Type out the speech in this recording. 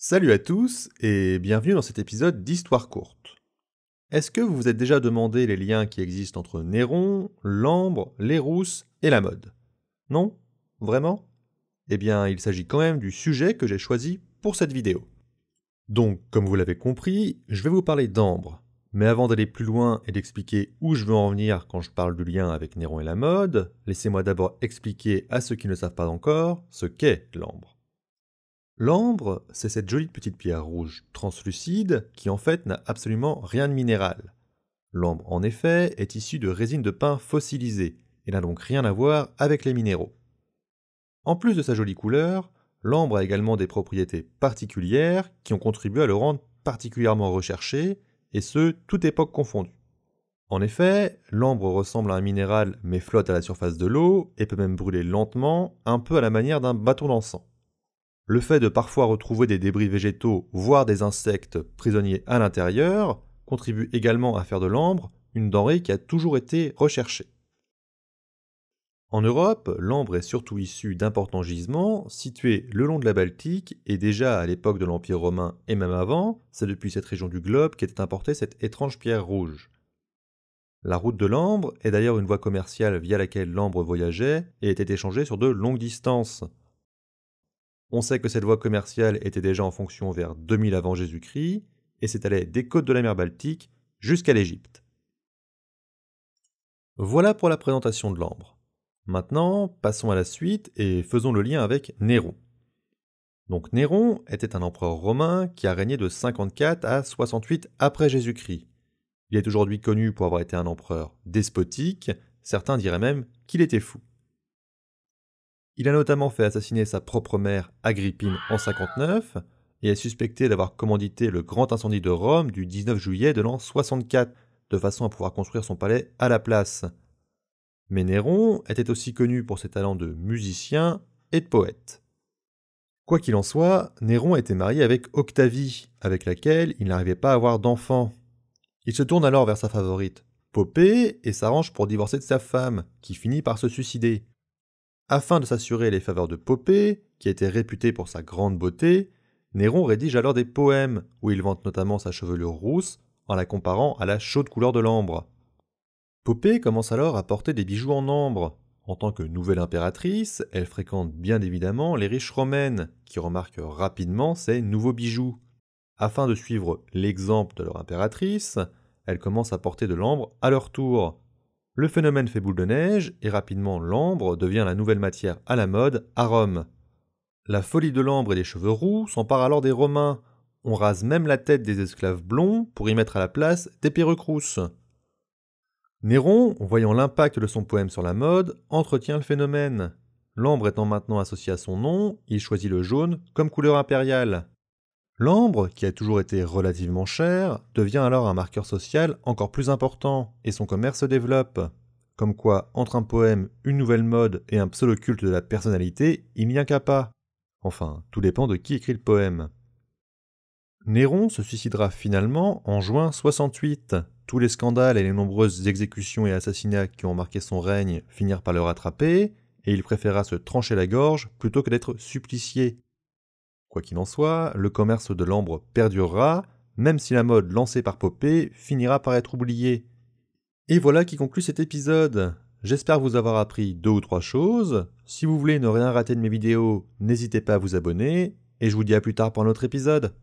Salut à tous et bienvenue dans cet épisode d'Histoire courte. Est-ce que vous vous êtes déjà demandé les liens qui existent entre Néron, l'ambre, les rousses et la mode Non Vraiment Eh bien, il s'agit quand même du sujet que j'ai choisi pour cette vidéo. Donc, comme vous l'avez compris, je vais vous parler d'ambre. Mais avant d'aller plus loin et d'expliquer où je veux en venir quand je parle du lien avec Néron et la mode, laissez-moi d'abord expliquer à ceux qui ne savent pas encore ce qu'est l'ambre. L'ambre, c'est cette jolie petite pierre rouge translucide qui en fait n'a absolument rien de minéral. L'ambre, en effet, est issue de résine de pin fossilisée et n'a donc rien à voir avec les minéraux. En plus de sa jolie couleur, l'ambre a également des propriétés particulières qui ont contribué à le rendre particulièrement recherché, et ce, toute époque confondue. En effet, l'ambre ressemble à un minéral mais flotte à la surface de l'eau et peut même brûler lentement, un peu à la manière d'un bâton d'encens le fait de parfois retrouver des débris végétaux, voire des insectes prisonniers à l'intérieur, contribue également à faire de l'ambre une denrée qui a toujours été recherchée. En Europe, l'ambre est surtout issue d'importants gisements situés le long de la Baltique et déjà à l'époque de l'Empire romain et même avant, c'est depuis cette région du globe qu'était importée cette étrange pierre rouge. La route de l'ambre est d'ailleurs une voie commerciale via laquelle l'ambre voyageait et était échangée sur de longues distances, on sait que cette voie commerciale était déjà en fonction vers 2000 avant Jésus-Christ et s'étalait des côtes de la mer Baltique jusqu'à l'Égypte. Voilà pour la présentation de l'ambre. Maintenant, passons à la suite et faisons le lien avec Néron. Donc Néron était un empereur romain qui a régné de 54 à 68 après Jésus-Christ. Il est aujourd'hui connu pour avoir été un empereur despotique, certains diraient même qu'il était fou. Il a notamment fait assassiner sa propre mère Agrippine en 59 et est suspecté d'avoir commandité le grand incendie de Rome du 19 juillet de l'an 64 de façon à pouvoir construire son palais à la place. Mais Néron était aussi connu pour ses talents de musicien et de poète. Quoi qu'il en soit, Néron était marié avec Octavie, avec laquelle il n'arrivait pas à avoir d'enfant. Il se tourne alors vers sa favorite, Popée, et s'arrange pour divorcer de sa femme, qui finit par se suicider. Afin de s'assurer les faveurs de Poppée, qui était réputée pour sa grande beauté, Néron rédige alors des poèmes où il vante notamment sa chevelure rousse en la comparant à la chaude couleur de l'ambre. Poppée commence alors à porter des bijoux en ambre. En tant que nouvelle impératrice, elle fréquente bien évidemment les riches romaines, qui remarquent rapidement ses nouveaux bijoux. Afin de suivre l'exemple de leur impératrice, elle commence à porter de l'ambre à leur tour, le phénomène fait boule de neige et rapidement l'ambre devient la nouvelle matière à la mode à Rome. La folie de l'ambre et des cheveux roux s'empare alors des Romains. On rase même la tête des esclaves blonds pour y mettre à la place des perruques rousses. Néron, voyant l'impact de son poème sur la mode, entretient le phénomène. L'ambre étant maintenant associé à son nom, il choisit le jaune comme couleur impériale. L'ambre, qui a toujours été relativement cher, devient alors un marqueur social encore plus important et son commerce se développe. Comme quoi, entre un poème, une nouvelle mode et un pseudo-culte de la personnalité, il n'y a qu'à pas. Enfin, tout dépend de qui écrit le poème. Néron se suicidera finalement en juin 68. Tous les scandales et les nombreuses exécutions et assassinats qui ont marqué son règne finirent par le rattraper, et il préféra se trancher la gorge plutôt que d'être supplicié, Quoi qu'il en soit, le commerce de l'ambre perdurera, même si la mode lancée par Poppé finira par être oubliée. Et voilà qui conclut cet épisode. J'espère vous avoir appris deux ou trois choses. Si vous voulez ne rien rater de mes vidéos, n'hésitez pas à vous abonner, et je vous dis à plus tard pour un autre épisode.